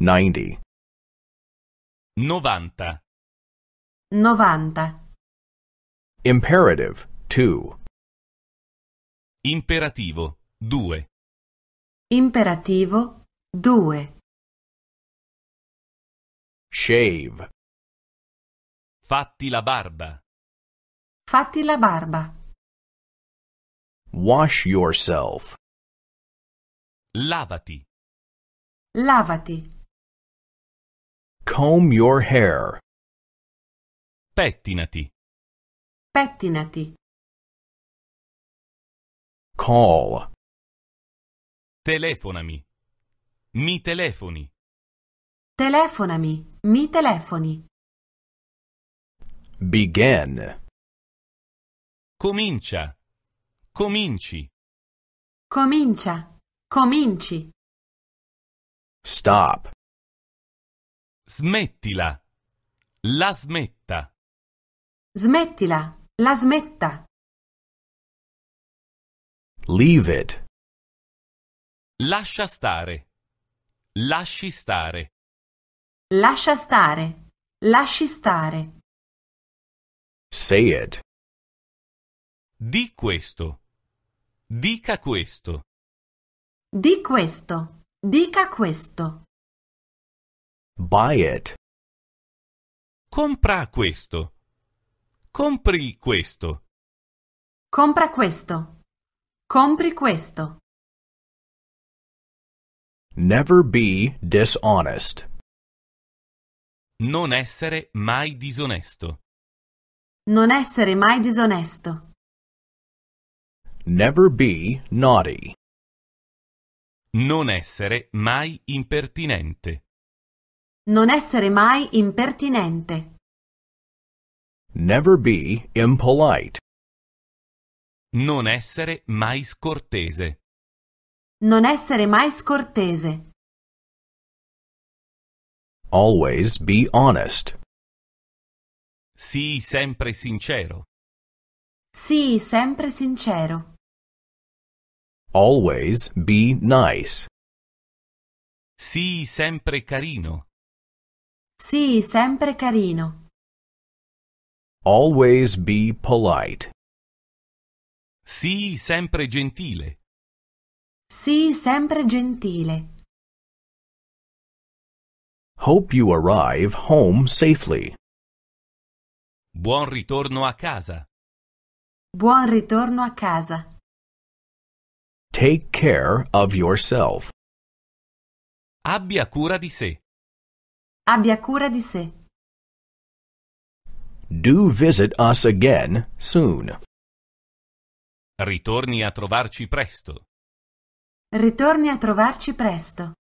90 90 90 Imperative 2 Imperativo 2 Imperativo 2 Shave Fatti la barba Fatti la barba Wash yourself Lavati Lavati Comb your hair. Pettinati. Pettinati. Call. Telefonami. Mi telefoni. Telefonami. Mi telefoni. Begin. Comincia. Cominci. Comincia. Cominci. Stop. Smettila. La smetta. Smettila. La smetta. Leave it. Lascia stare. Lasci stare. Lascia stare. Lasci stare. Say it. Di questo. Dica questo. Di questo. Dica questo. Buy it. Compra questo. Compri questo. Compra questo. Compri questo. Never be dishonest. Non essere mai disonesto. Non essere mai disonesto. Never be naughty. Non essere mai impertinente. Non essere mai impertinente. Never be impolite. Non essere mai scortese. Non essere mai scortese. Always be honest. Sii sempre sincero. Sii sempre sincero. Always be nice. Sii sempre carino. Sii sempre carino. Always be polite. Sii sempre gentile. Sii sempre gentile. Hope you arrive home safely. Buon ritorno a casa. Buon ritorno a casa. Take care of yourself. Abbia cura di sé. Abbia cura di sé. Do visit us again soon. Ritorni a trovarci presto. Ritorni a trovarci presto.